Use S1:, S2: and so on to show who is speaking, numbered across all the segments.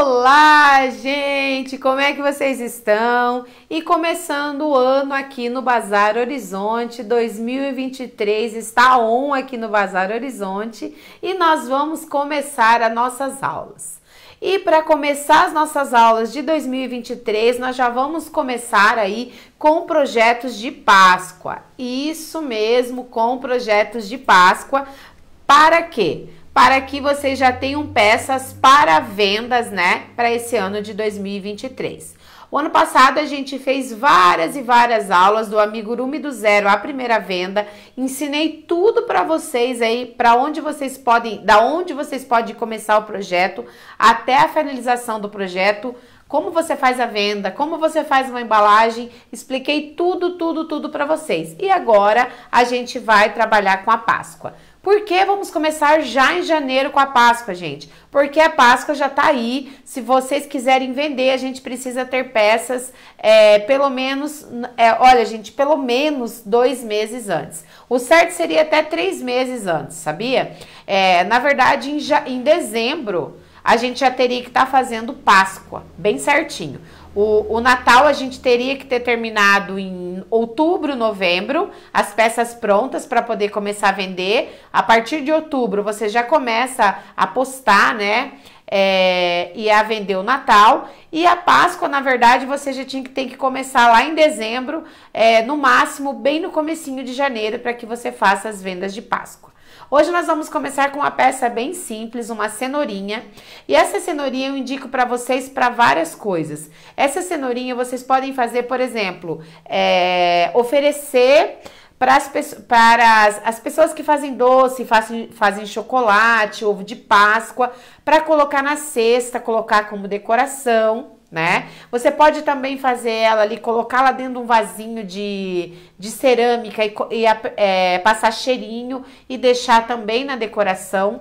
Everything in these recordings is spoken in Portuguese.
S1: Olá, gente! Como é que vocês estão? E começando o ano aqui no Bazar Horizonte 2023, está on aqui no Bazar Horizonte e nós vamos começar as nossas aulas. E para começar as nossas aulas de 2023, nós já vamos começar aí com projetos de Páscoa. Isso mesmo, com projetos de Páscoa. Para quê? para que vocês já tenham peças para vendas, né, para esse ano de 2023. O ano passado a gente fez várias e várias aulas do Amigurumi do Zero à primeira venda. Ensinei tudo para vocês aí, para onde vocês podem, da onde vocês podem começar o projeto até a finalização do projeto. Como você faz a venda, como você faz uma embalagem, expliquei tudo, tudo, tudo para vocês. E agora a gente vai trabalhar com a Páscoa. Por que vamos começar já em janeiro com a Páscoa, gente? Porque a Páscoa já tá aí. Se vocês quiserem vender, a gente precisa ter peças, é, pelo menos, é, olha, gente, pelo menos dois meses antes. O certo seria até três meses antes, sabia? É, na verdade, em, em dezembro a gente já teria que estar tá fazendo Páscoa, bem certinho. O, o, Natal a gente teria que ter terminado em outubro, novembro, as peças prontas para poder começar a vender. A partir de outubro você já começa a postar, né? É, e a vender o Natal. E a Páscoa, na verdade, você já tinha que tem que começar lá em dezembro, é, no máximo, bem no comecinho de janeiro, para que você faça as vendas de Páscoa. Hoje nós vamos começar com uma peça bem simples, uma cenourinha. E essa cenourinha eu indico para vocês para várias coisas. Essa cenourinha vocês podem fazer, por exemplo, é, oferecer para as, as pessoas que fazem doce, fazem, fazem chocolate, ovo de Páscoa, para colocar na cesta, colocar como decoração né? Você pode também fazer ela ali, colocá-la dentro de um vasinho de, de cerâmica e, e é, passar cheirinho e deixar também na decoração.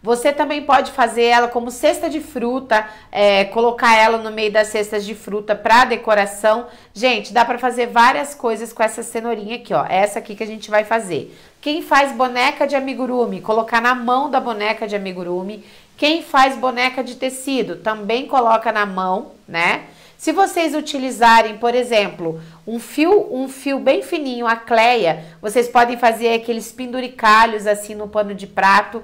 S1: Você também pode fazer ela como cesta de fruta, é, colocar ela no meio das cestas de fruta para decoração. Gente, dá para fazer várias coisas com essa cenourinha aqui, ó. É essa aqui que a gente vai fazer. Quem faz boneca de amigurumi, colocar na mão da boneca de amigurumi. Quem faz boneca de tecido também coloca na mão, né? Se vocês utilizarem, por exemplo, um fio, um fio bem fininho, a cleia, vocês podem fazer aqueles penduricalhos assim no pano de prato.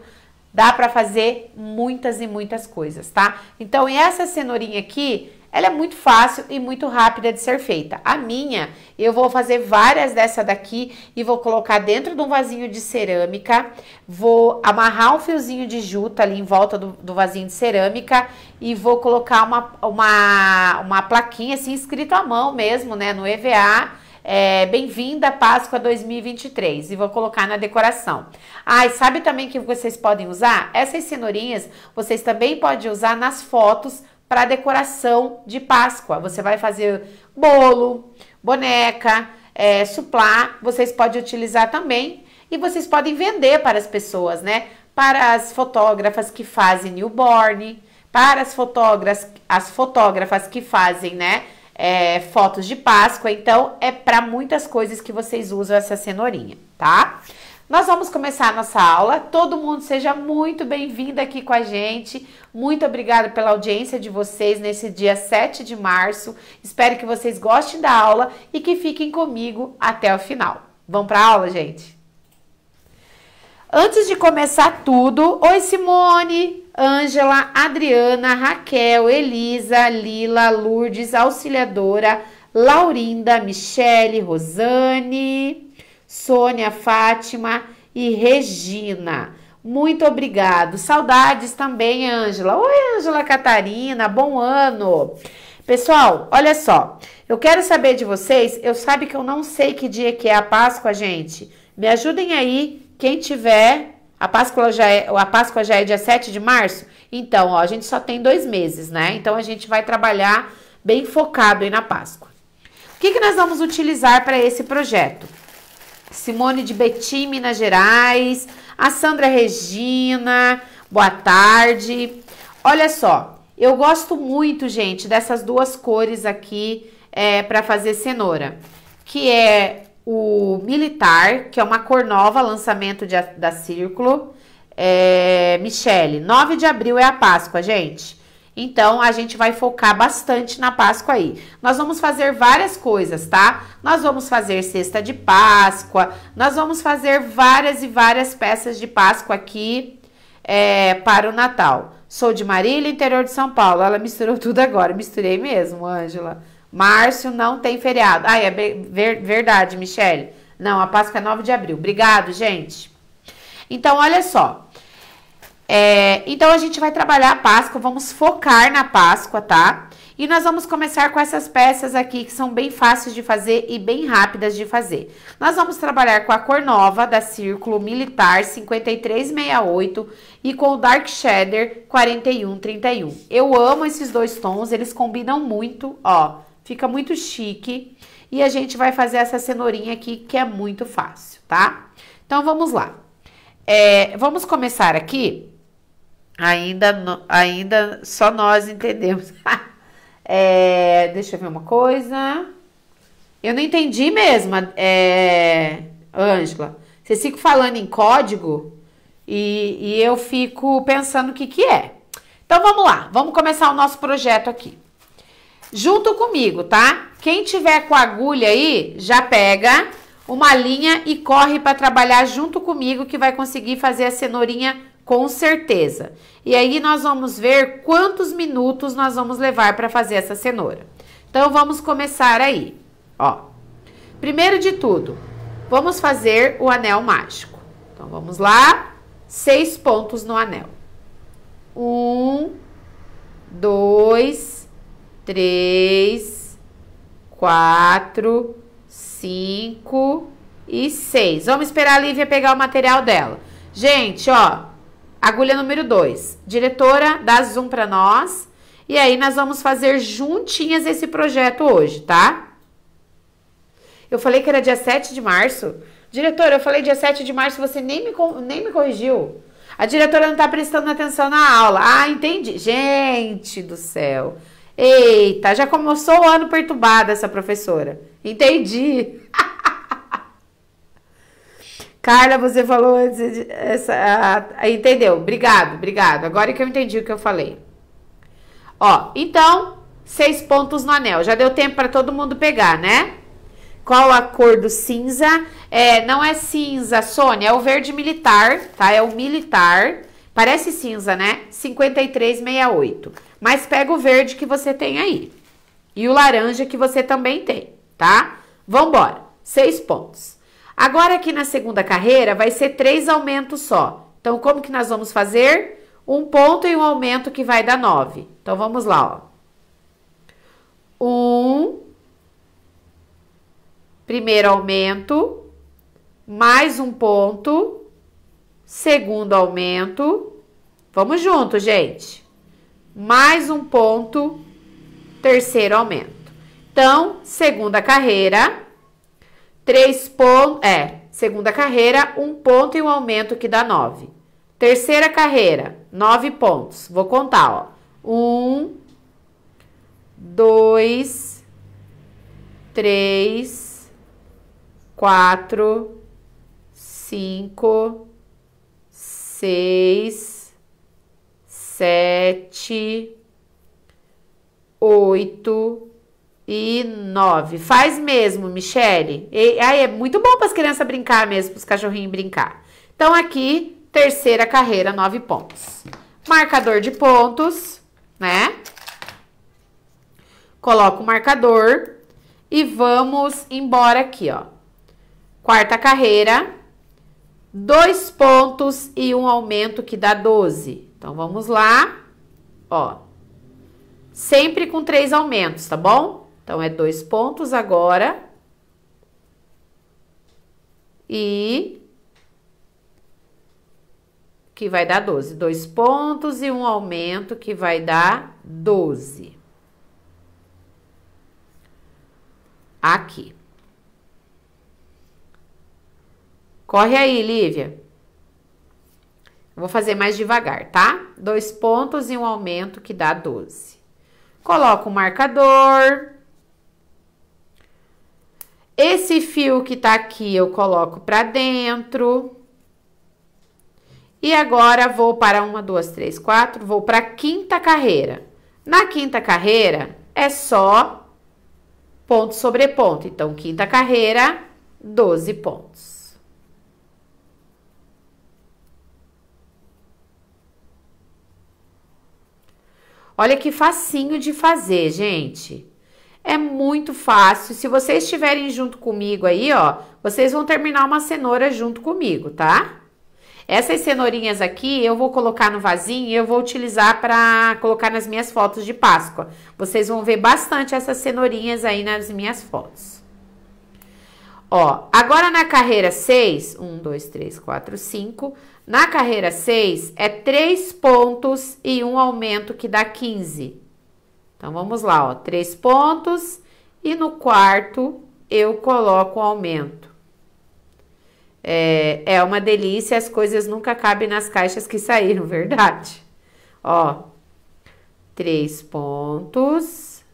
S1: Dá para fazer muitas e muitas coisas, tá? Então, essa cenourinha aqui, ela é muito fácil e muito rápida de ser feita. A minha, eu vou fazer várias dessa daqui e vou colocar dentro de um vasinho de cerâmica, vou amarrar um fiozinho de juta ali em volta do, do vasinho de cerâmica e vou colocar uma, uma, uma plaquinha assim, escrito à mão mesmo, né, no EVA, é, bem-vinda Páscoa 2023 e vou colocar na decoração. Ah, e sabe também que vocês podem usar? Essas cenourinhas vocês também podem usar nas fotos para decoração de Páscoa. Você vai fazer bolo, boneca, é, suplá, vocês podem utilizar também e vocês podem vender para as pessoas, né? Para as fotógrafas que fazem newborn, para as fotógrafas, as fotógrafas que fazem, né? É, fotos de Páscoa, então é para muitas coisas que vocês usam essa cenourinha, tá? Nós vamos começar a nossa aula. Todo mundo seja muito bem-vindo aqui com a gente. Muito obrigada pela audiência de vocês nesse dia 7 de março. Espero que vocês gostem da aula e que fiquem comigo até o final. Vamos para a aula, gente? Antes de começar tudo, oi Simone, Ângela, Adriana, Raquel, Elisa, Lila, Lourdes, Auxiliadora, Laurinda, Michele, Rosane, Sônia, Fátima e Regina. Muito obrigado. Saudades também, Ângela. Oi, Ângela Catarina, bom ano. Pessoal, olha só. Eu quero saber de vocês. Eu sabe que eu não sei que dia que é a Páscoa, gente. Me ajudem aí, quem tiver. A Páscoa já é, a Páscoa já é dia 7 de março? Então, ó, a gente só tem dois meses, né? Então a gente vai trabalhar bem focado aí na Páscoa. O que, que nós vamos utilizar para esse projeto? Simone de Betim, Minas Gerais. A Sandra Regina, boa tarde. Olha só, eu gosto muito, gente, dessas duas cores aqui é, para fazer cenoura, que é o militar, que é uma cor nova, lançamento de, da Círculo. É, Michele, 9 de abril é a Páscoa, gente. Então, a gente vai focar bastante na Páscoa aí. Nós vamos fazer várias coisas, tá? Nós vamos fazer cesta de Páscoa, nós vamos fazer várias e várias peças de Páscoa aqui é, para o Natal. Sou de Marília, interior de São Paulo. Ela misturou tudo agora, misturei mesmo, Ângela. Márcio não tem feriado. Ah, é ver, verdade, Michele. Não, a Páscoa é 9 de abril. Obrigado, gente. Então, olha só. É, então a gente vai trabalhar a Páscoa, vamos focar na Páscoa, tá? E nós vamos começar com essas peças aqui que são bem fáceis de fazer e bem rápidas de fazer. Nós vamos trabalhar com a cor nova da Círculo Militar 5368 e com o Dark Shader 4131. Eu amo esses dois tons, eles combinam muito, ó, fica muito chique. E a gente vai fazer essa cenourinha aqui que é muito fácil, tá? Então vamos lá. É, vamos começar aqui Ainda, ainda só nós entendemos. é, deixa eu ver uma coisa. Eu não entendi mesmo, é, Ângela. É, Vocês ficam falando em código e, e eu fico pensando o que, que é. Então vamos lá, vamos começar o nosso projeto aqui. Junto comigo, tá? Quem tiver com a agulha aí, já pega uma linha e corre para trabalhar junto comigo que vai conseguir fazer a cenourinha com certeza. E aí nós vamos ver quantos minutos nós vamos levar para fazer essa cenoura. Então vamos começar aí, ó. Primeiro de tudo, vamos fazer o anel mágico. Então vamos lá, seis pontos no anel. Um, dois, três, quatro, cinco e seis. Vamos esperar a Lívia pegar o material dela. Gente, ó, Agulha número 2. Diretora, dá zoom para nós. E aí nós vamos fazer juntinhas esse projeto hoje, tá? Eu falei que era dia 7 de março. Diretora, eu falei dia 7 de março, você nem me, nem me corrigiu. A diretora não tá prestando atenção na aula. Ah, entendi. Gente do céu. Eita, já começou o ano perturbada essa professora. Entendi. Carla, você falou antes. De, essa, entendeu? Obrigado, obrigado. Agora que eu entendi o que eu falei. Ó, então, seis pontos no anel. Já deu tempo para todo mundo pegar, né? Qual a cor do cinza? É, não é cinza, Sônia, é o verde militar, tá? É o militar. Parece cinza, né? 5368. Mas pega o verde que você tem aí. E o laranja que você também tem, tá? Vambora. Seis pontos. Agora aqui na segunda carreira vai ser três aumentos só. Então como que nós vamos fazer? Um ponto e um aumento que vai dar nove. Então vamos lá, ó. Um primeiro aumento, mais um ponto, segundo aumento. Vamos junto, gente. Mais um ponto, terceiro aumento. Então, segunda carreira, Três pontos, é, segunda carreira, um ponto e um aumento que dá nove. Terceira carreira, nove pontos. Vou contar, ó. Um, dois, três, quatro, cinco, seis, sete, oito, e nove. Faz mesmo, Michele. E, aí é muito bom para as crianças brincar mesmo, para os cachorrinhos brincar. Então, aqui, terceira carreira, nove pontos. Marcador de pontos, né? Coloco o marcador e vamos embora aqui, ó. Quarta carreira, dois pontos e um aumento que dá 12. Então, vamos lá, ó. Sempre com três aumentos, tá bom? Então, é dois pontos agora. E. Que vai dar 12. Dois pontos e um aumento, que vai dar 12. Aqui. Corre aí, Lívia. Vou fazer mais devagar, tá? Dois pontos e um aumento que dá 12. Coloco o marcador. Esse fio que tá aqui eu coloco pra dentro. E agora vou para uma, duas, três, quatro, vou para quinta carreira. Na quinta carreira é só ponto sobre ponto. Então, quinta carreira, 12 pontos. Olha que facinho de fazer, gente. É muito fácil. Se vocês estiverem junto comigo aí, ó, vocês vão terminar uma cenoura junto comigo, tá? Essas cenourinhas aqui eu vou colocar no vasinho e eu vou utilizar para colocar nas minhas fotos de Páscoa. Vocês vão ver bastante essas cenourinhas aí nas minhas fotos. Ó, agora na carreira 6, 1, 2, 3, 4, 5. Na carreira 6 é 3 pontos e um aumento que dá 15. 15. Então, vamos lá, ó, três pontos e no quarto eu coloco o aumento. É, é uma delícia, as coisas nunca cabem nas caixas que saíram, verdade? Ó, três pontos.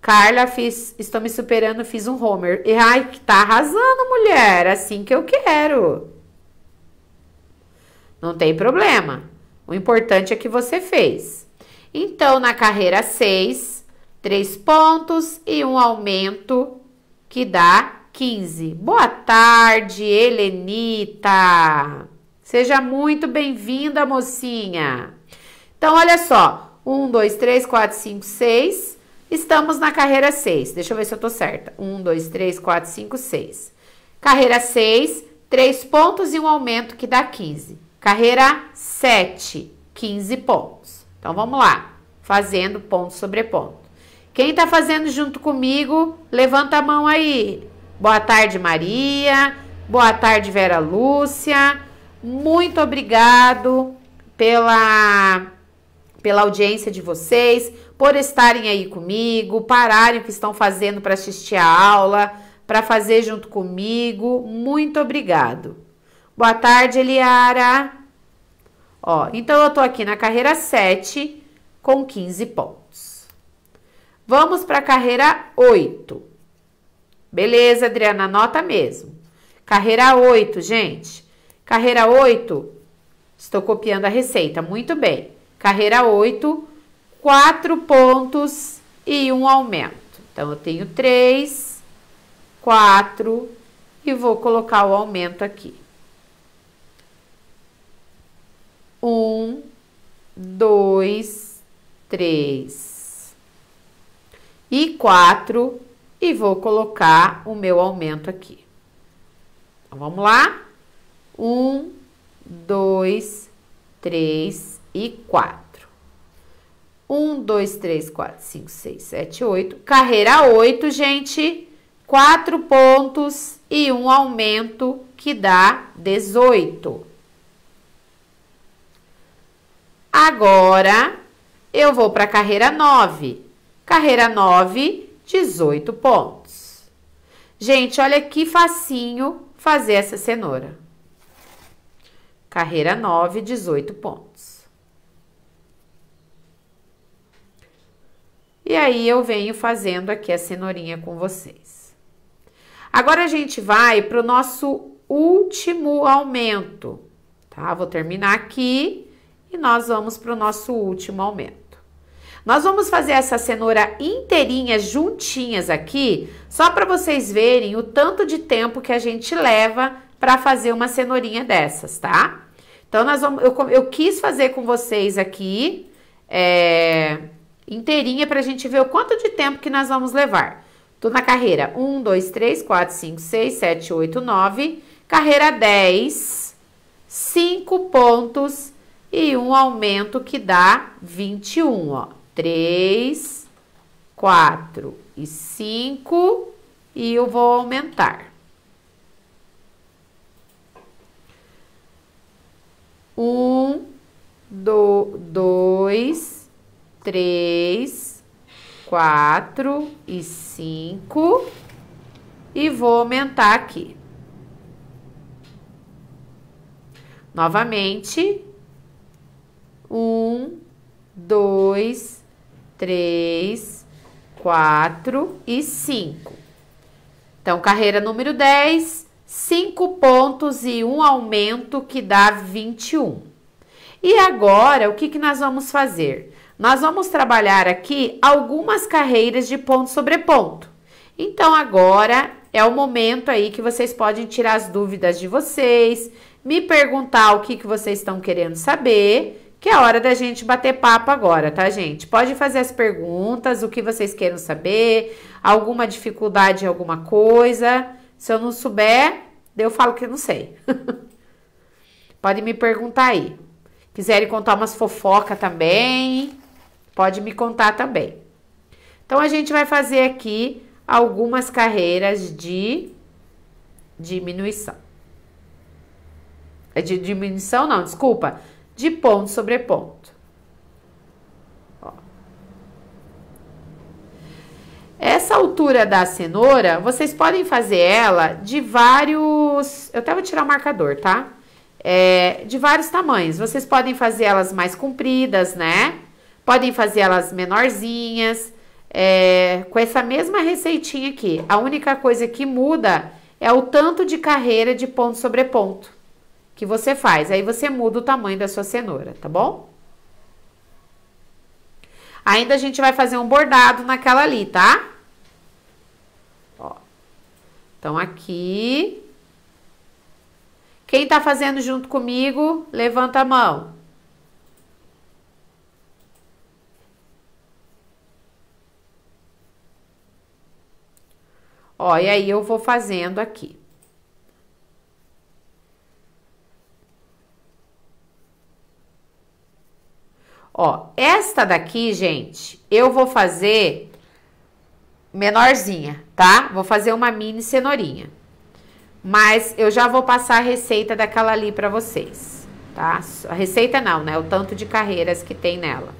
S1: Carla, fiz, estou me superando, fiz um Homer. E, ai, tá arrasando, mulher. Assim que eu quero. Não tem problema. O importante é que você fez. Então, na carreira 6, 3 pontos e um aumento que dá 15. Boa tarde, Helenita! Seja muito bem-vinda, mocinha! Então, olha só: 1, 2, 3, 4, 5, 6. Estamos na carreira 6. Deixa eu ver se eu tô certa. 1, 2, 3, 4, 5, 6. Carreira 6, 3 pontos e um aumento que dá 15. Carreira 6. 7, 15 pontos. Então vamos lá, fazendo ponto sobre ponto. Quem está fazendo junto comigo, levanta a mão aí. Boa tarde, Maria. Boa tarde, Vera Lúcia. Muito obrigado pela pela audiência de vocês, por estarem aí comigo, pararem o que estão fazendo para assistir a aula, para fazer junto comigo. Muito obrigado. Boa tarde, Eliara. Ó, então eu tô aqui na carreira 7 com 15 pontos. Vamos para a carreira 8. Beleza, Adriana, anota mesmo. Carreira 8, gente. Carreira 8, estou copiando a receita, muito bem. Carreira 8, 4 pontos e um aumento. Então, eu tenho 3, 4 e vou colocar o aumento aqui. Um, dois, três e quatro. E vou colocar o meu aumento aqui. Então, vamos lá? Um, dois, três e quatro. Um, dois, três, quatro, cinco, seis, sete, oito. Carreira oito, gente. Quatro pontos e um aumento que dá dezoito. Agora eu vou para a carreira 9. Carreira 9, 18 pontos. Gente, olha que facinho fazer essa cenoura. Carreira 9, 18 pontos. E aí eu venho fazendo aqui a cenourinha com vocês. Agora a gente vai para o nosso último aumento, tá? Vou terminar aqui e nós vamos para o nosso último aumento. Nós vamos fazer essa cenoura inteirinha juntinhas aqui, só para vocês verem o tanto de tempo que a gente leva para fazer uma cenourinha dessas, tá? Então, nós vamos, eu, eu quis fazer com vocês aqui, é, inteirinha, para a gente ver o quanto de tempo que nós vamos levar. Tô na carreira 1, 2, 3, 4, 5, 6, 7, 8, 9. Carreira 10, 5 pontos e um aumento que dá 21, ó. 3, 4 e 5 e eu vou aumentar. do, dois, três, quatro e cinco e vou aumentar aqui. Novamente, um, dois, três, quatro e cinco. Então, carreira número 10, cinco pontos e um aumento que dá 21. E agora, o que, que nós vamos fazer? Nós vamos trabalhar aqui algumas carreiras de ponto sobre ponto. Então, agora é o momento aí que vocês podem tirar as dúvidas de vocês, me perguntar o que, que vocês estão querendo saber que é a hora da gente bater papo agora, tá, gente? Pode fazer as perguntas, o que vocês queiram saber, alguma dificuldade em alguma coisa. Se eu não souber, eu falo que não sei. pode me perguntar aí. Quiserem contar umas fofoca também, pode me contar também. Então a gente vai fazer aqui algumas carreiras de diminuição. É de diminuição, não, desculpa de ponto sobre ponto. Essa altura da cenoura, vocês podem fazer ela de vários... Eu até vou tirar o marcador, tá? É, de vários tamanhos. Vocês podem fazer elas mais compridas, né? Podem fazer elas menorzinhas. É, com essa mesma receitinha aqui. A única coisa que muda é o tanto de carreira de ponto sobre ponto que você faz. Aí você muda o tamanho da sua cenoura, tá bom? Ainda a gente vai fazer um bordado naquela ali, tá? Ó. Então, aqui. Quem tá fazendo junto comigo, levanta a mão. Ó, e aí eu vou fazendo aqui. Ó, esta daqui, gente, eu vou fazer menorzinha, tá? Vou fazer uma mini cenourinha. Mas eu já vou passar a receita daquela ali para vocês, tá? A receita não, né? O tanto de carreiras que tem nela.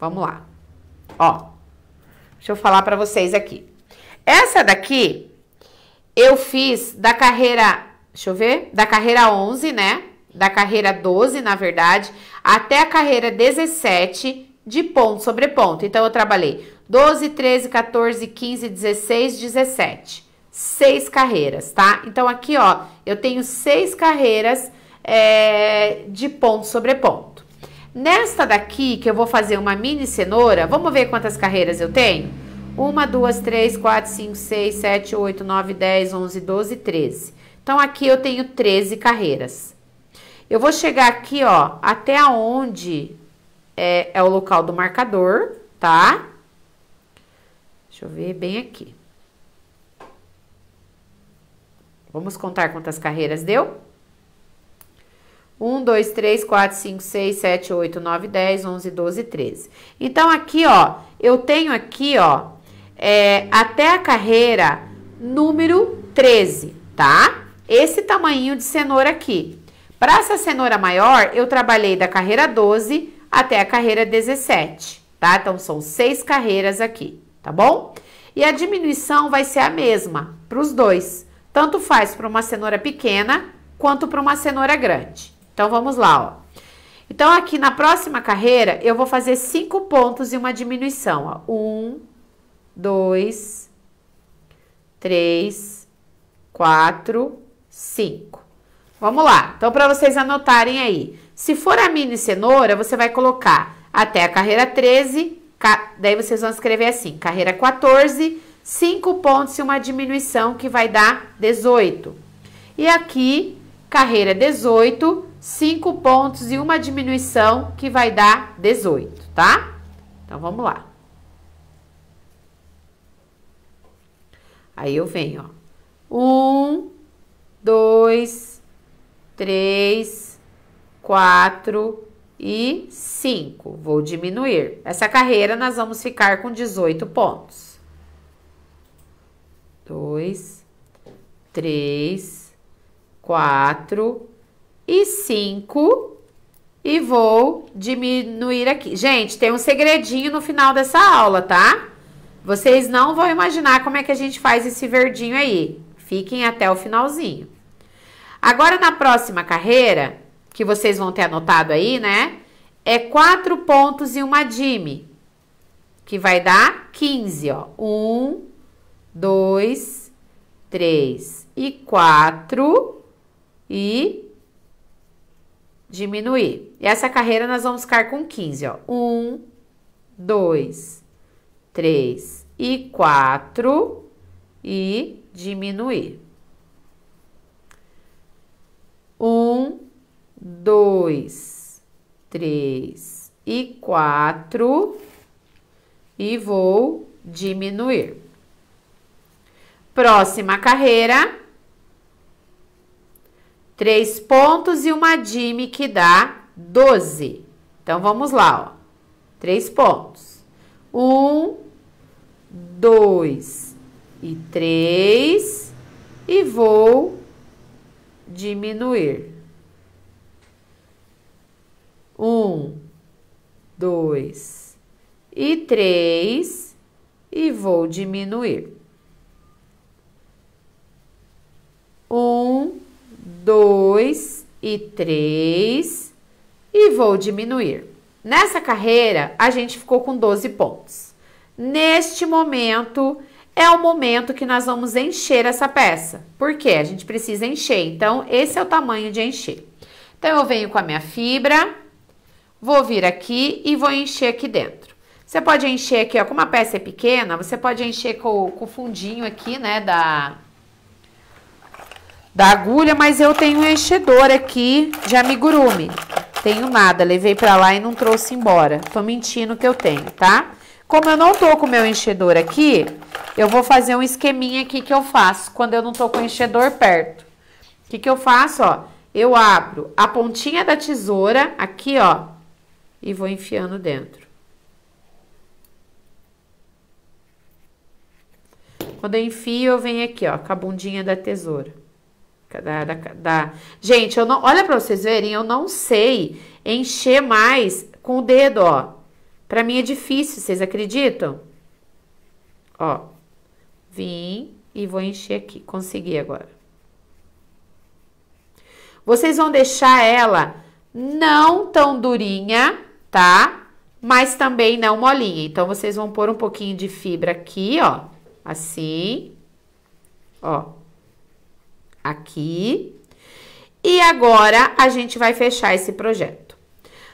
S1: Vamos lá. Ó, deixa eu falar para vocês aqui. Essa daqui eu fiz da carreira Deixa eu ver. Da carreira 11, né? Da carreira 12, na verdade, até a carreira 17 de ponto sobre ponto. Então, eu trabalhei 12, 13, 14, 15, 16, 17. Seis carreiras, tá? Então, aqui, ó, eu tenho seis carreiras é, de ponto sobre ponto. Nesta daqui, que eu vou fazer uma mini cenoura, vamos ver quantas carreiras eu tenho? Uma, duas, três, quatro, cinco, seis, sete, oito, nove, dez, onze, doze, treze. Então, aqui eu tenho 13 carreiras. Eu vou chegar aqui, ó, até onde é, é o local do marcador, tá? Deixa eu ver bem aqui. Vamos contar quantas carreiras deu? 1, 2, 3, 4, 5, 6, 7, 8, 9, 10, 11, 12, 13. Então, aqui, ó, eu tenho aqui, ó, é, até a carreira número 13, tá? esse tamanho de cenoura aqui. Para essa cenoura maior, eu trabalhei da carreira 12 até a carreira 17, tá? Então, são seis carreiras aqui, tá bom? E a diminuição vai ser a mesma para os dois. Tanto faz para uma cenoura pequena quanto para uma cenoura grande. Então, vamos lá, ó. Então, aqui na próxima carreira, eu vou fazer cinco pontos e uma diminuição, ó. Um, dois, três, quatro, 5. Vamos lá. Então, para vocês anotarem aí. Se for a mini cenoura, você vai colocar até a carreira 13, ca... daí vocês vão escrever assim, carreira 14, 5 pontos e uma diminuição que vai dar 18. E aqui, carreira 18, 5 pontos e uma diminuição que vai dar 18, tá? Então, vamos lá. Aí eu venho, ó. 1, dois, três, quatro e cinco. Vou diminuir. Essa carreira nós vamos ficar com 18 pontos. Dois, três, quatro e cinco. E vou diminuir aqui. Gente, tem um segredinho no final dessa aula, tá? Vocês não vão imaginar como é que a gente faz esse verdinho aí. Fiquem até o finalzinho. Agora, na próxima carreira, que vocês vão ter anotado aí, né? É quatro pontos e uma dime, que vai dar 15, ó. Um, dois, três e quatro e diminuir. E essa carreira nós vamos ficar com 15, ó. Um, dois, três e quatro e diminuir. Um, dois, três e quatro. E vou diminuir. Próxima carreira. Três pontos e uma dime que dá doze. Então, vamos lá, ó. Três pontos. Um, dois, e três e vou diminuir. Um, dois e três e vou diminuir. Um, dois e três e vou diminuir. Nessa carreira, a gente ficou com 12 pontos. Neste momento, é o momento que nós vamos encher essa peça. Por quê? A gente precisa encher. Então, esse é o tamanho de encher. Então, eu venho com a minha fibra, vou vir aqui e vou encher aqui dentro. Você pode encher aqui, ó, como a peça é pequena, você pode encher com, com o fundinho aqui, né, da, da agulha, mas eu tenho um enchedor aqui de amigurumi. Tenho nada, levei pra lá e não trouxe embora. Tô mentindo que eu tenho, tá? Como eu não tô com o meu enchedor aqui, eu vou fazer um esqueminha aqui que eu faço quando eu não tô com o enchedor perto. O que, que eu faço, ó? Eu abro a pontinha da tesoura aqui, ó, e vou enfiando dentro. Quando eu enfio, eu venho aqui, ó, com a bundinha da tesoura. Da, da, da... Gente, eu não... olha pra vocês verem, eu não sei encher mais com o dedo, ó. Pra mim é difícil, vocês acreditam? Ó. Vim e vou encher aqui. Consegui agora. Vocês vão deixar ela não tão durinha, tá? Mas também não molinha. Então, vocês vão pôr um pouquinho de fibra aqui, ó. Assim. Ó. Aqui. E agora, a gente vai fechar esse projeto.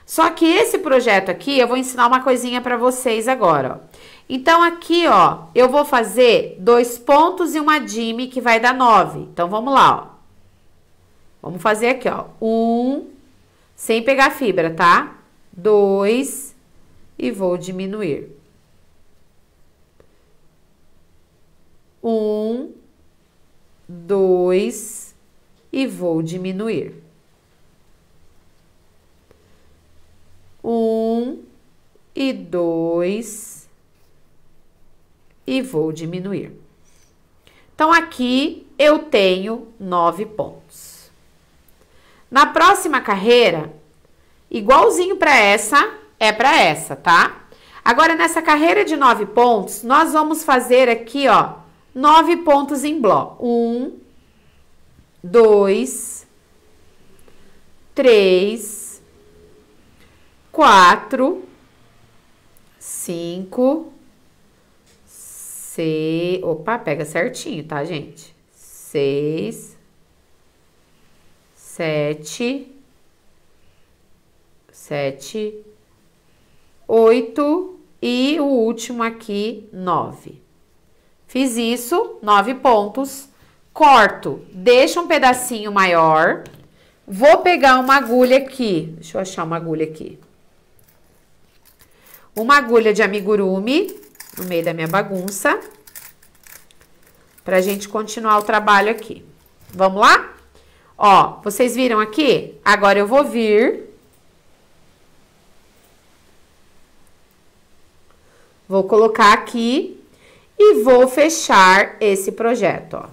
S1: Só que esse projeto aqui, eu vou ensinar uma coisinha para vocês agora, ó. Então, aqui, ó, eu vou fazer dois pontos e uma dime, que vai dar nove. Então, vamos lá, ó. Vamos fazer aqui, ó. Um, sem pegar fibra, tá? Dois, e vou diminuir. Um, dois, e vou diminuir. Um, e dois e vou diminuir. Então, aqui eu tenho nove pontos. Na próxima carreira, igualzinho para essa, é para essa, tá? Agora, nessa carreira de nove pontos, nós vamos fazer aqui, ó, nove pontos em bloco. Um, dois, três, quatro, cinco, Seis. Opa, pega certinho, tá, gente? Seis. Sete. Sete. Oito. E o último aqui, nove. Fiz isso, nove pontos. Corto, deixo um pedacinho maior. Vou pegar uma agulha aqui. Deixa eu achar uma agulha aqui. Uma agulha de amigurumi no meio da minha bagunça, pra gente continuar o trabalho aqui. Vamos lá? Ó, vocês viram aqui? Agora eu vou vir. Vou colocar aqui e vou fechar esse projeto, ó.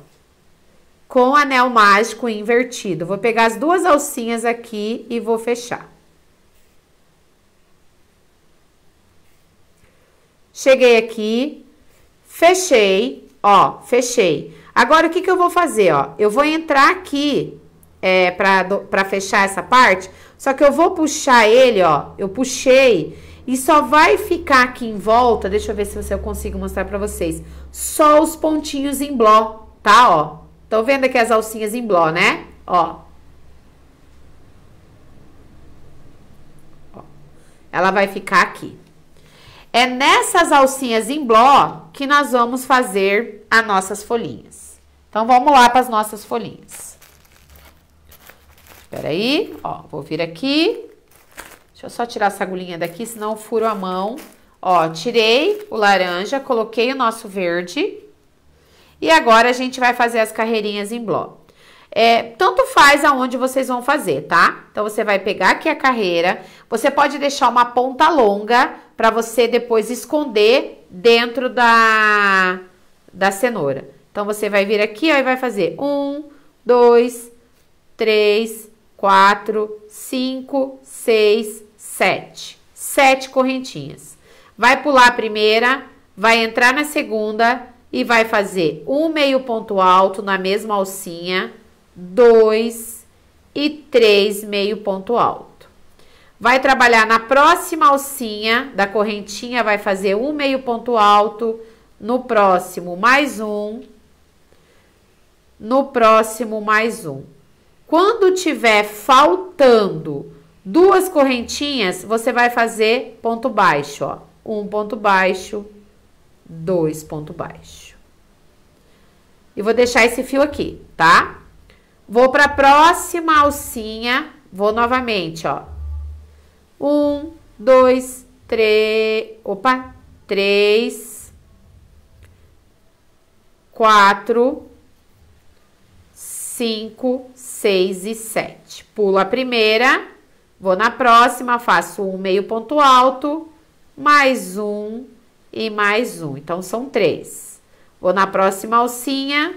S1: Com anel mágico invertido. Vou pegar as duas alcinhas aqui e vou fechar. Cheguei aqui, fechei, ó, fechei. Agora, o que, que eu vou fazer, ó? Eu vou entrar aqui é, para fechar essa parte, só que eu vou puxar ele, ó, eu puxei e só vai ficar aqui em volta, deixa eu ver se eu consigo mostrar para vocês, só os pontinhos em bló, tá, ó? Tô vendo aqui as alcinhas em bló, né? ó. Ela vai ficar aqui. É nessas alcinhas em bló que nós vamos fazer as nossas folhinhas. Então, vamos lá para as nossas folhinhas. Espera aí, ó, vou vir aqui. Deixa eu só tirar essa agulhinha daqui, senão eu furo a mão. Ó, tirei o laranja, coloquei o nosso verde. E agora a gente vai fazer as carreirinhas em bló. É, tanto faz aonde vocês vão fazer, tá? Então, você vai pegar aqui a carreira, você pode deixar uma ponta longa para você depois esconder dentro da, da cenoura. Então, você vai vir aqui ó, e vai fazer um, dois, três, quatro, cinco, seis, sete. Sete correntinhas. Vai pular a primeira, vai entrar na segunda e vai fazer um meio ponto alto na mesma alcinha, dois e três meio ponto alto. Vai trabalhar na próxima alcinha da correntinha, vai fazer um meio ponto alto. No próximo, mais um. No próximo, mais um. Quando tiver faltando duas correntinhas, você vai fazer ponto baixo, ó. Um ponto baixo, dois ponto baixo. E vou deixar esse fio aqui, tá? Vou para a próxima alcinha, vou novamente, ó um, dois, três. Opa! Três. Quatro. Cinco, seis e sete. Pulo a primeira. Vou na próxima, faço um meio ponto alto, mais um e mais um. Então, são três. Vou na próxima alcinha,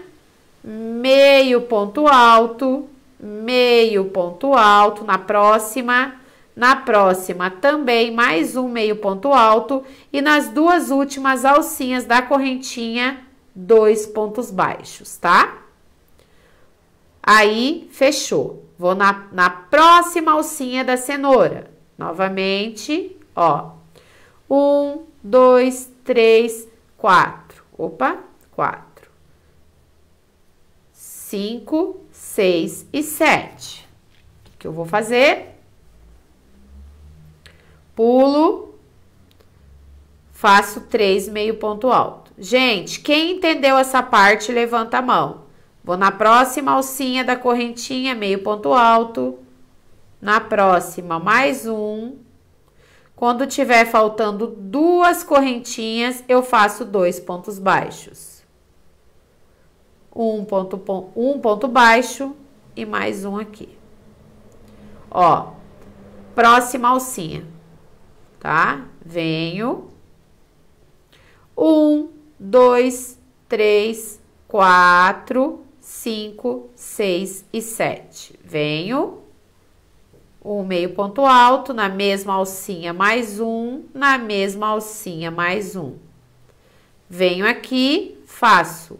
S1: meio ponto alto, meio ponto alto. Na próxima, na próxima, também mais um meio ponto alto. E nas duas últimas alcinhas da correntinha, dois pontos baixos, tá? Aí, fechou. Vou na, na próxima alcinha da cenoura. Novamente, ó. Um, dois, três, quatro. Opa, quatro. Cinco, seis e sete. O que eu vou fazer? pulo, faço três meio ponto alto. Gente, quem entendeu essa parte, levanta a mão. Vou na próxima alcinha da correntinha, meio ponto alto. Na próxima, mais um. Quando tiver faltando duas correntinhas, eu faço dois pontos baixos. Um ponto, um ponto baixo e mais um aqui. Ó, próxima alcinha tá? Venho. Um, dois, três, quatro, cinco, seis e sete. Venho. Um meio ponto alto, na mesma alcinha mais um, na mesma alcinha mais um. Venho aqui, faço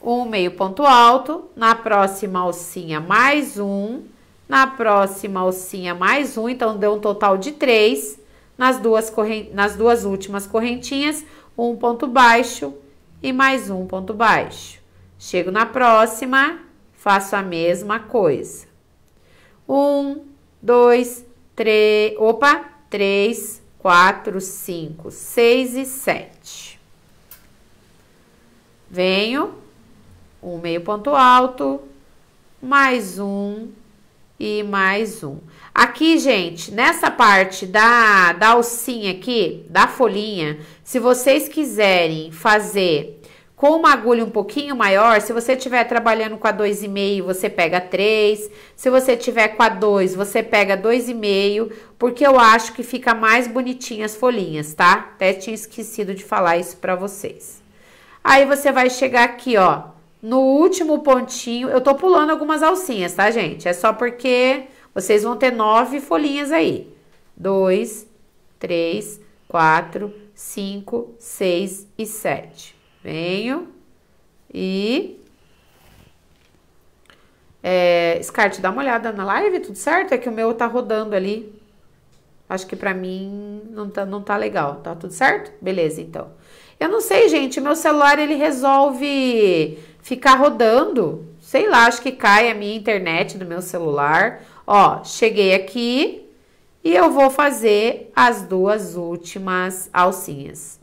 S1: um meio ponto alto, na próxima alcinha mais um, na próxima alcinha, mais um, então deu um total de três. Nas duas, nas duas últimas correntinhas, um ponto baixo e mais um ponto baixo. Chego na próxima, faço a mesma coisa. Um, dois, três, opa, três, quatro, cinco, seis e sete. Venho, um meio ponto alto, mais um e mais um. Aqui, gente, nessa parte da, da alcinha aqui, da folhinha, se vocês quiserem fazer com uma agulha um pouquinho maior, se você estiver trabalhando com a 2,5, você pega 3. Se você tiver com a 2, você pega 2,5, porque eu acho que fica mais bonitinhas as folhinhas, tá? Até tinha esquecido de falar isso para vocês. Aí você vai chegar aqui, ó, no último pontinho, eu tô pulando algumas alcinhas, tá, gente? É só porque vocês vão ter nove folhinhas aí. Dois, três, quatro, cinco, seis e sete. Venho e... É, dá uma olhada na live, tudo certo? É que o meu tá rodando ali. Acho que pra mim não tá, não tá legal. Tá tudo certo? Beleza, então. Eu não sei, gente, meu celular ele resolve ficar rodando. Sei lá, acho que cai a minha internet do meu celular. Ó, cheguei aqui e eu vou fazer as duas últimas alcinhas.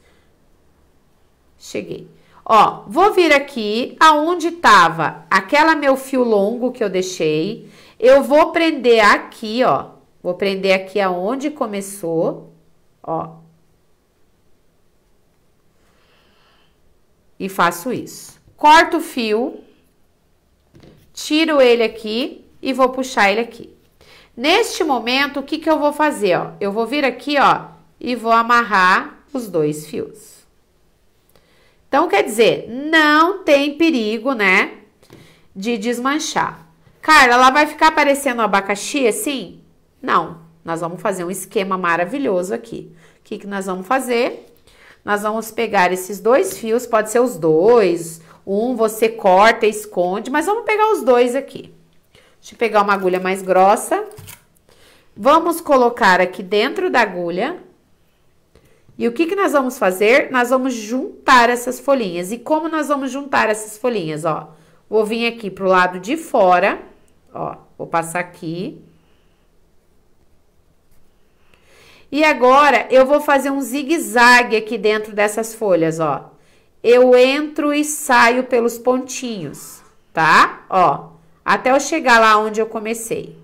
S1: Cheguei. Ó, vou vir aqui aonde tava aquela meu fio longo que eu deixei. Eu vou prender aqui, ó. Vou prender aqui aonde começou, ó. E faço isso corto o fio, tiro ele aqui e vou puxar ele aqui. Neste momento, o que, que eu vou fazer? Ó? Eu vou vir aqui ó, e vou amarrar os dois fios. Então, quer dizer, não tem perigo, né, de desmanchar. Cara, ela vai ficar parecendo um abacaxi assim? Não. Nós vamos fazer um esquema maravilhoso aqui. O que, que nós vamos fazer? Nós vamos pegar esses dois fios, pode ser os dois, um você corta, e esconde, mas vamos pegar os dois aqui. Deixa eu pegar uma agulha mais grossa. Vamos colocar aqui dentro da agulha. E o que, que nós vamos fazer? Nós vamos juntar essas folhinhas. E como nós vamos juntar essas folhinhas, ó? Vou vir aqui pro lado de fora, ó, vou passar aqui. E agora, eu vou fazer um zigue-zague aqui dentro dessas folhas, ó eu entro e saio pelos pontinhos, tá? Ó, até eu chegar lá onde eu comecei.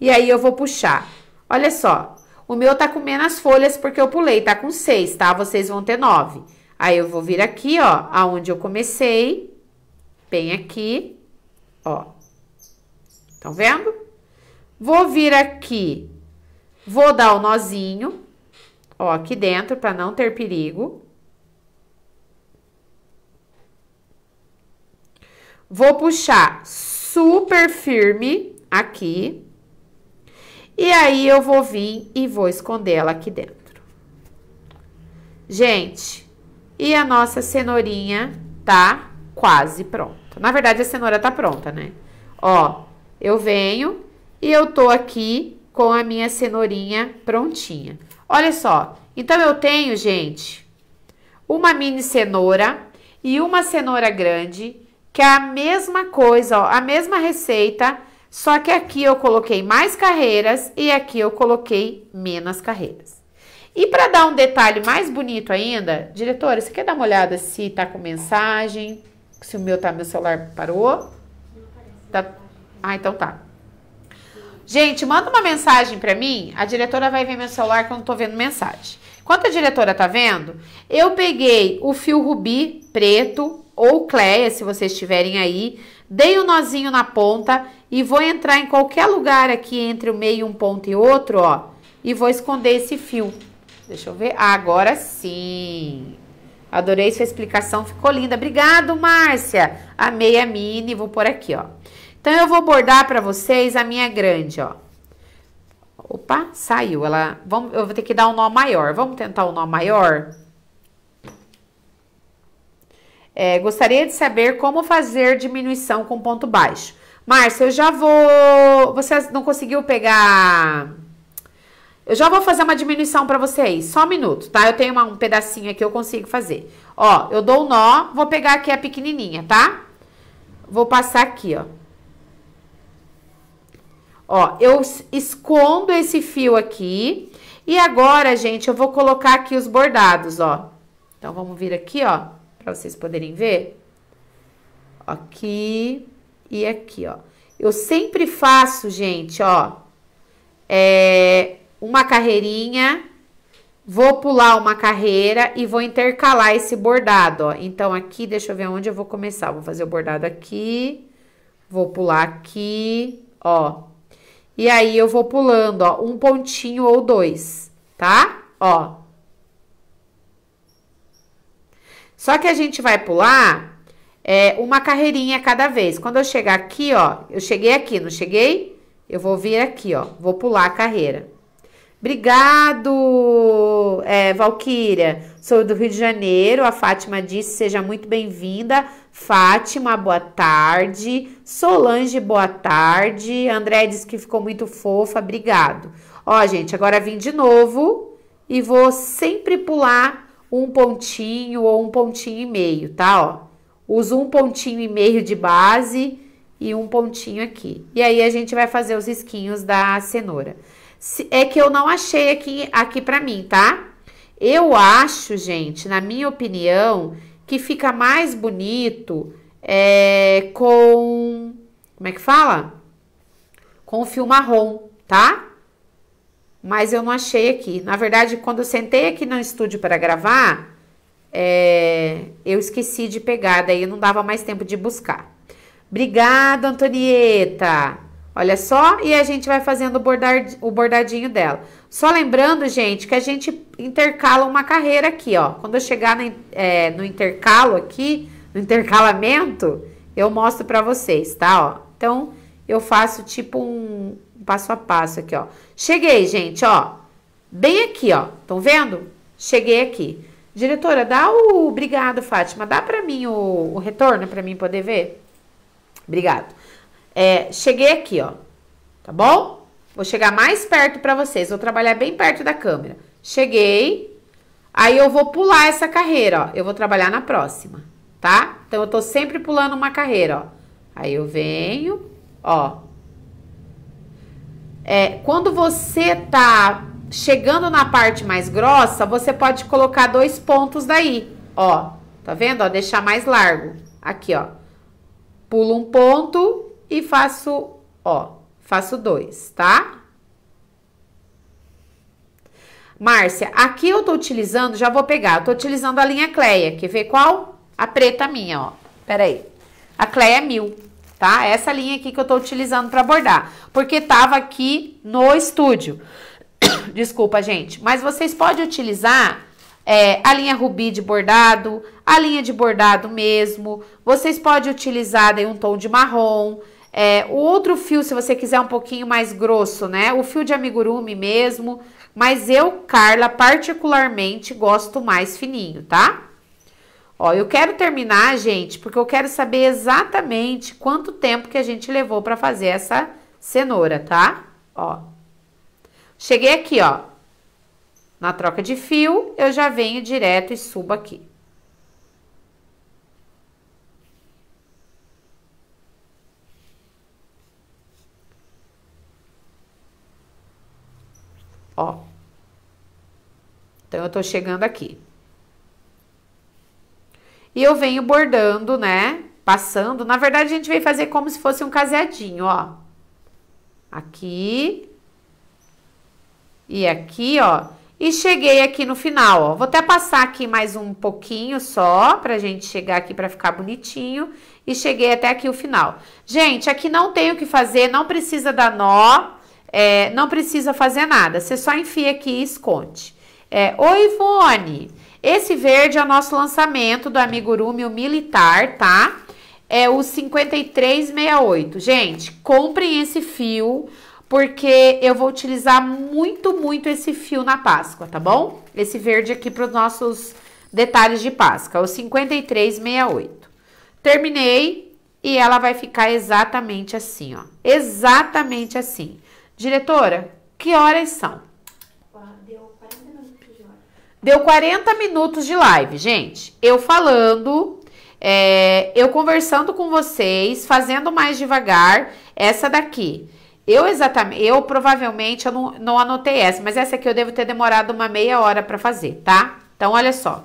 S1: E aí eu vou puxar. Olha só, o meu tá com menos folhas porque eu pulei, tá com seis, tá? Vocês vão ter nove. Aí eu vou vir aqui, ó, aonde eu comecei, bem aqui, ó. Estão vendo? Vou vir aqui, vou dar o um nozinho, ó, aqui dentro, para não ter perigo. Vou puxar super firme aqui. E aí, eu vou vir e vou esconder ela aqui dentro. Gente, e a nossa cenourinha tá quase pronta. Na verdade, a cenoura tá pronta, né? Ó, eu venho e eu tô aqui com a minha cenourinha prontinha. Olha só, então eu tenho, gente, uma mini cenoura e uma cenoura grande que é a mesma coisa, ó, a mesma receita, só que aqui eu coloquei mais carreiras e aqui eu coloquei menos carreiras. E para dar um detalhe mais bonito ainda, diretora, você quer dar uma olhada se tá com mensagem? Se o meu tá, meu celular parou? Tá... Ah, então tá. Gente, manda uma mensagem para mim. A diretora vai ver meu celular quando eu tô vendo mensagem. Enquanto a diretora tá vendo, eu peguei o fio rubi preto, ou Cleia, se vocês estiverem aí, dei o um nozinho na ponta e vou entrar em qualquer lugar aqui entre o meio, um ponto e outro, ó, e vou esconder esse fio. Deixa eu ver. agora sim. Adorei sua explicação, ficou linda. Obrigado, Márcia. Amei a mini, vou por aqui, ó. Então, eu vou bordar para vocês a minha grande, ó. Opa, saiu. Ela, vamos, eu vou ter que dar um nó maior. Vamos tentar o um nó maior? É, gostaria de saber como fazer diminuição com ponto baixo. Márcia, eu já vou. Você não conseguiu pegar. Eu já vou fazer uma diminuição para vocês. Só um minuto, tá? Eu tenho uma, um pedacinho aqui, eu consigo fazer. Ó, eu dou um nó, vou pegar aqui a pequenininha, tá? Vou passar aqui, ó. Ó, eu escondo esse fio aqui. E agora, gente, eu vou colocar aqui os bordados, ó. Então, vamos vir aqui, ó para vocês poderem ver. Aqui e aqui, ó. Eu sempre faço, gente, ó, é, uma carreirinha, vou pular uma carreira e vou intercalar esse bordado, ó. Então, aqui, deixa eu ver onde eu vou começar. Vou fazer o bordado aqui, vou pular aqui, ó. E aí, eu vou pulando, ó, um pontinho ou dois, tá? Ó, Só que a gente vai pular é, uma carreirinha cada vez. Quando eu chegar aqui, ó, eu cheguei aqui, não cheguei? Eu vou vir aqui, ó, vou pular a carreira. Obrigado, é, Valquíria. Sou do Rio de Janeiro. A Fátima disse: seja muito bem-vinda. Fátima, boa tarde. Solange, boa tarde. André disse que ficou muito fofa. Obrigado. Ó, gente, agora vim de novo e vou sempre pular um pontinho ou um pontinho e meio, tá? Ó, uso um pontinho e meio de base e um pontinho aqui. E aí, a gente vai fazer os risquinhos da cenoura. É que eu não achei aqui, aqui pra mim, tá? Eu acho, gente, na minha opinião, que fica mais bonito é, com... Como é que fala? Com fio marrom, tá? mas eu não achei aqui. Na verdade, quando eu sentei aqui no estúdio para gravar, é, eu esqueci de pegar, daí não dava mais tempo de buscar. Obrigada, Antonieta. Olha só, e a gente vai fazendo o, o bordadinho dela. Só lembrando, gente, que a gente intercala uma carreira aqui, ó. Quando eu chegar é, no intercalo aqui, no intercalamento, eu mostro para vocês, tá? Ó. Então, eu faço tipo um passo a passo aqui, ó. Cheguei, gente, ó. Bem aqui, ó. Estão vendo? Cheguei aqui. Diretora, dá o obrigado, Fátima. Dá para mim o, o retorno para mim poder ver? Obrigado. É, cheguei aqui, ó. Tá bom? Vou chegar mais perto para vocês. Vou trabalhar bem perto da câmera. Cheguei. Aí eu vou pular essa carreira, ó. Eu vou trabalhar na próxima, tá? Então eu tô sempre pulando uma carreira, ó. Aí eu venho, Ó. É, quando você tá chegando na parte mais grossa, você pode colocar dois pontos daí, ó. Tá vendo? Ó, deixar mais largo. Aqui, ó. Pulo um ponto e faço, ó, faço dois, tá? Márcia, aqui eu tô utilizando, já vou pegar, eu tô utilizando a linha Cleia. Quer ver qual? A preta minha, ó. Pera aí. A Cleia é mil tá? Essa linha aqui que eu tô utilizando para bordar, porque tava aqui no estúdio. Desculpa, gente, mas vocês podem utilizar é, a linha rubi de bordado, a linha de bordado mesmo. Vocês podem utilizar daí um tom de marrom. É, o outro fio, se você quiser um pouquinho mais grosso, né? O fio de amigurumi mesmo. Mas eu, Carla, particularmente gosto mais fininho, tá? Ó, eu quero terminar, gente, porque eu quero saber exatamente quanto tempo que a gente levou para fazer essa cenoura, tá? Ó. Cheguei aqui, ó. Na troca de fio, eu já venho direto e subo aqui. Ó. Então, eu tô chegando aqui. E eu venho bordando, né? Passando. Na verdade, a gente vai fazer como se fosse um caseadinho, ó. Aqui. E aqui, ó. E cheguei aqui no final, ó. Vou até passar aqui mais um pouquinho só, pra gente chegar aqui pra ficar bonitinho. E cheguei até aqui o final. Gente, aqui não tem o que fazer, não precisa dar nó, é, não precisa fazer nada. Você só enfia aqui e esconde. É, Oi, Ivone, esse verde é o nosso lançamento do amigurumi militar, tá? É o 5368. Gente, comprem esse fio, porque eu vou utilizar muito, muito esse fio na Páscoa, tá bom? Esse verde aqui para os nossos detalhes de Páscoa, o 5368. Terminei e ela vai ficar exatamente assim, ó. Exatamente assim. Diretora, que horas são? Deu 40 minutos de live, gente. Eu falando, é, eu conversando com vocês, fazendo mais devagar essa daqui. Eu exatamente, eu provavelmente eu não, não anotei essa, mas essa aqui eu devo ter demorado uma meia hora para fazer, tá? Então olha só.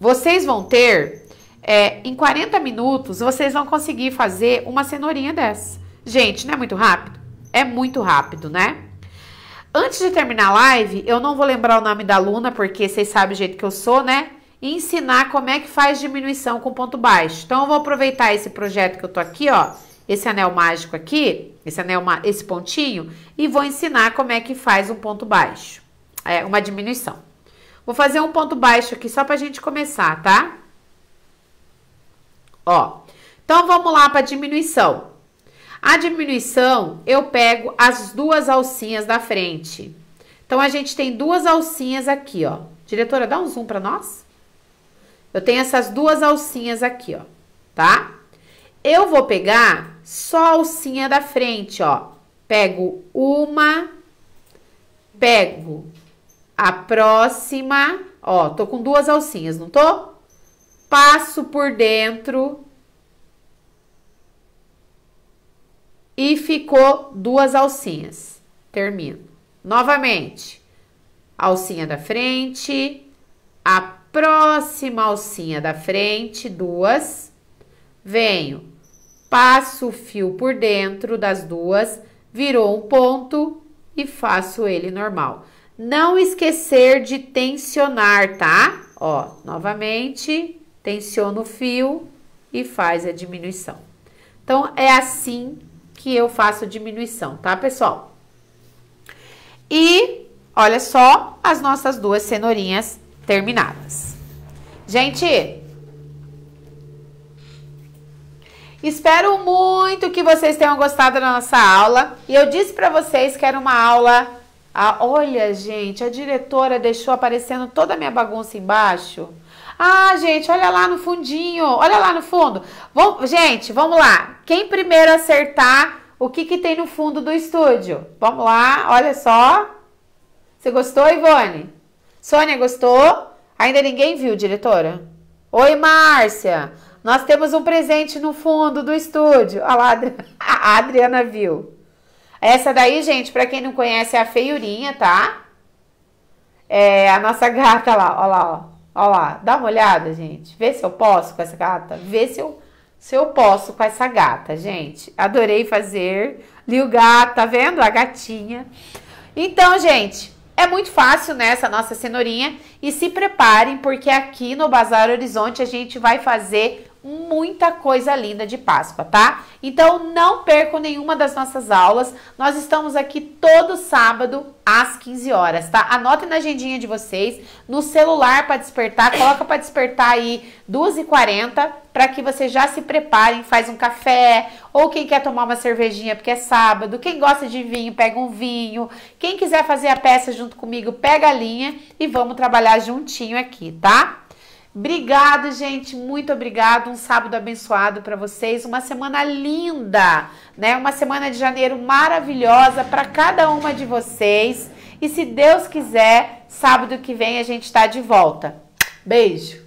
S1: Vocês vão ter é, em 40 minutos, vocês vão conseguir fazer uma cenourinha dessa. Gente, não é muito rápido? É muito rápido, né? Antes de terminar a live, eu não vou lembrar o nome da aluna, porque vocês sabem o jeito que eu sou, né? E ensinar como é que faz diminuição com ponto baixo. Então, eu vou aproveitar esse projeto que eu tô aqui, ó. Esse anel mágico aqui, esse anel, esse pontinho, e vou ensinar como é que faz um ponto baixo. É, uma diminuição. Vou fazer um ponto baixo aqui só pra gente começar, tá? Ó. Então, vamos lá pra diminuição. A diminuição, eu pego as duas alcinhas da frente. Então, a gente tem duas alcinhas aqui, ó. Diretora, dá um zoom para nós. Eu tenho essas duas alcinhas aqui, ó, tá? Eu vou pegar só a alcinha da frente, ó. Pego uma, pego a próxima, ó, tô com duas alcinhas, não tô? Passo por dentro e ficou duas alcinhas. Termino. Novamente, alcinha da frente, a próxima alcinha da frente, duas. Venho, passo o fio por dentro das duas, virou um ponto e faço ele normal. Não esquecer de tensionar, tá? Ó, novamente, tensiona o fio e faz a diminuição. Então, é assim que eu faço diminuição, tá, pessoal? E olha só as nossas duas cenourinhas terminadas. Gente, espero muito que vocês tenham gostado da nossa aula. E eu disse para vocês que era uma aula... Ah, olha, gente, a diretora deixou aparecendo toda a minha bagunça embaixo. Ah, gente, olha lá no fundinho, olha lá no fundo. Vom, gente, vamos lá. Quem primeiro acertar o que, que tem no fundo do estúdio? Vamos lá, olha só. Você gostou, Ivone? Sônia, gostou? Ainda ninguém viu, diretora? Oi, Márcia. Nós temos um presente no fundo do estúdio. Olha lá, a Adriana viu. Essa daí, gente, para quem não conhece, é a feiurinha, tá? É a nossa gata lá, olha lá, ó. Olha lá, dá uma olhada, gente. Vê se eu posso com essa gata. Vê se eu, se eu posso com essa gata, gente. Adorei fazer. Li o gato, tá vendo? A gatinha. Então, gente, é muito fácil nessa né, Essa nossa cenourinha. E se preparem, porque aqui no Bazar Horizonte a gente vai fazer muita coisa linda de Páscoa, tá? Então não percam nenhuma das nossas aulas. Nós estamos aqui todo sábado às 15 horas, tá? Anotem na agendinha de vocês, no celular para despertar, coloca para despertar aí 2h40 para que vocês já se preparem, faz um café, ou quem quer tomar uma cervejinha porque é sábado, quem gosta de vinho, pega um vinho, quem quiser fazer a peça junto comigo, pega a linha e vamos trabalhar juntinho aqui, tá? Obrigado, gente. Muito obrigado. Um sábado abençoado para vocês. Uma semana linda, né? Uma semana de janeiro maravilhosa para cada uma de vocês. E se Deus quiser, sábado que vem a gente está de volta. Beijo.